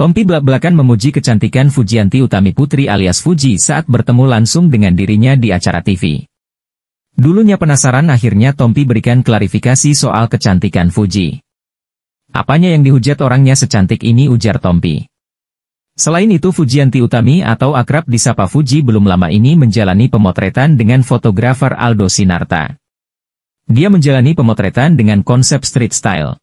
Tompi belak-belakan memuji kecantikan Fujianti Utami Putri alias Fuji saat bertemu langsung dengan dirinya di acara TV. Dulunya penasaran akhirnya Tompi berikan klarifikasi soal kecantikan Fuji. Apanya yang dihujat orangnya secantik ini ujar Tompi. Selain itu Fujianti Utami atau akrab disapa Fuji belum lama ini menjalani pemotretan dengan fotografer Aldo Sinarta. Dia menjalani pemotretan dengan konsep street style.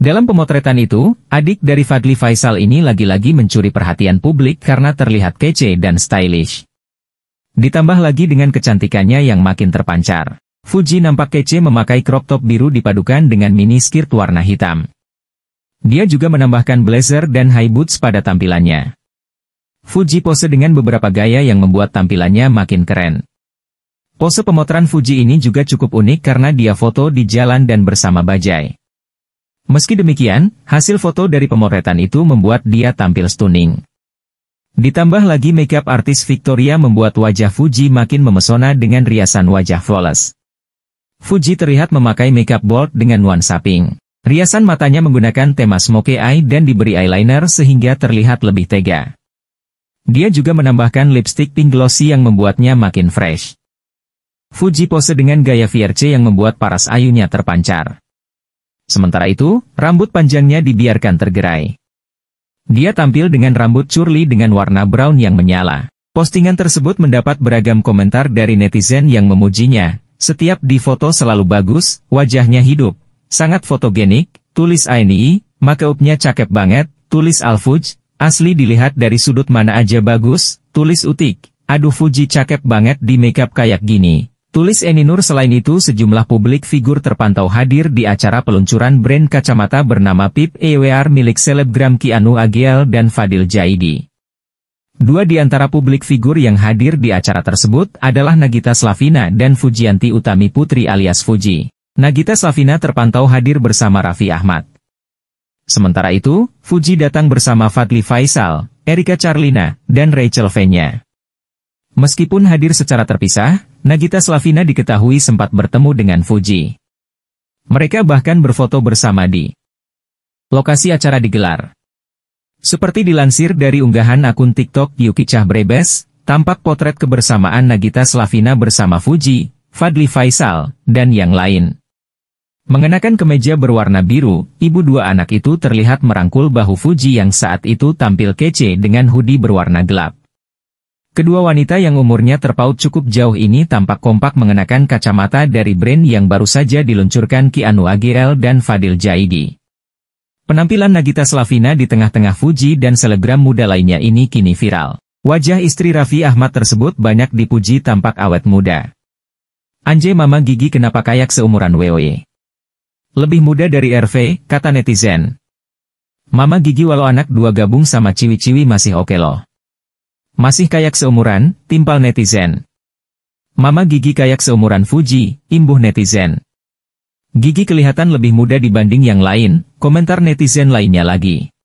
Dalam pemotretan itu, adik dari Fadli Faisal ini lagi-lagi mencuri perhatian publik karena terlihat kece dan stylish. Ditambah lagi dengan kecantikannya yang makin terpancar. Fuji nampak kece memakai crop top biru dipadukan dengan mini skirt warna hitam. Dia juga menambahkan blazer dan high boots pada tampilannya. Fuji pose dengan beberapa gaya yang membuat tampilannya makin keren. Pose pemotran Fuji ini juga cukup unik karena dia foto di jalan dan bersama bajai. Meski demikian, hasil foto dari pemotretan itu membuat dia tampil stunning. Ditambah lagi makeup artis Victoria membuat wajah Fuji makin memesona dengan riasan wajah flawless. Fuji terlihat memakai makeup bold dengan nuansa pink. Riasan matanya menggunakan tema smokey eye dan diberi eyeliner sehingga terlihat lebih tega. Dia juga menambahkan lipstick pink glossy yang membuatnya makin fresh. Fuji pose dengan gaya VRC yang membuat paras ayunya terpancar. Sementara itu, rambut panjangnya dibiarkan tergerai. Dia tampil dengan rambut curly dengan warna brown yang menyala. Postingan tersebut mendapat beragam komentar dari netizen yang memujinya. Setiap di foto selalu bagus, wajahnya hidup, sangat fotogenik, tulis Aini, makeupnya cakep banget, tulis Alfuj, asli dilihat dari sudut mana aja bagus, tulis Utik, aduh Fuji cakep banget di makeup kayak gini. Tulis Eni Nur selain itu sejumlah publik figur terpantau hadir di acara peluncuran brand kacamata bernama PIP EWR milik selebgram Kianu Agiel dan Fadil Jaidi. Dua di antara publik figur yang hadir di acara tersebut adalah Nagita Slavina dan Fujianti Utami Putri alias Fuji. Nagita Slavina terpantau hadir bersama Raffi Ahmad. Sementara itu, Fuji datang bersama Fadli Faisal, Erika Charlina, dan Rachel Venya. Meskipun hadir secara terpisah, Nagita Slavina diketahui sempat bertemu dengan Fuji. Mereka bahkan berfoto bersama di lokasi acara digelar. Seperti dilansir dari unggahan akun TikTok Yuki Cah Brebes, tampak potret kebersamaan Nagita Slavina bersama Fuji, Fadli Faisal, dan yang lain. Mengenakan kemeja berwarna biru, ibu dua anak itu terlihat merangkul bahu Fuji yang saat itu tampil kece dengan hoodie berwarna gelap. Kedua wanita yang umurnya terpaut cukup jauh ini tampak kompak mengenakan kacamata dari brand yang baru saja diluncurkan Kianu Agirel dan Fadil Jaidi. Penampilan Nagita Slavina di tengah-tengah Fuji dan selegram muda lainnya ini kini viral. Wajah istri Raffi Ahmad tersebut banyak dipuji tampak awet muda. Anjay Mama Gigi kenapa kayak seumuran Woe? Lebih muda dari RV, kata netizen. Mama Gigi walau anak dua gabung sama ciwi-ciwi masih oke okay loh. Masih kayak seumuran, timpal netizen. Mama gigi kayak seumuran Fuji, imbuh netizen. Gigi kelihatan lebih muda dibanding yang lain, komentar netizen lainnya lagi.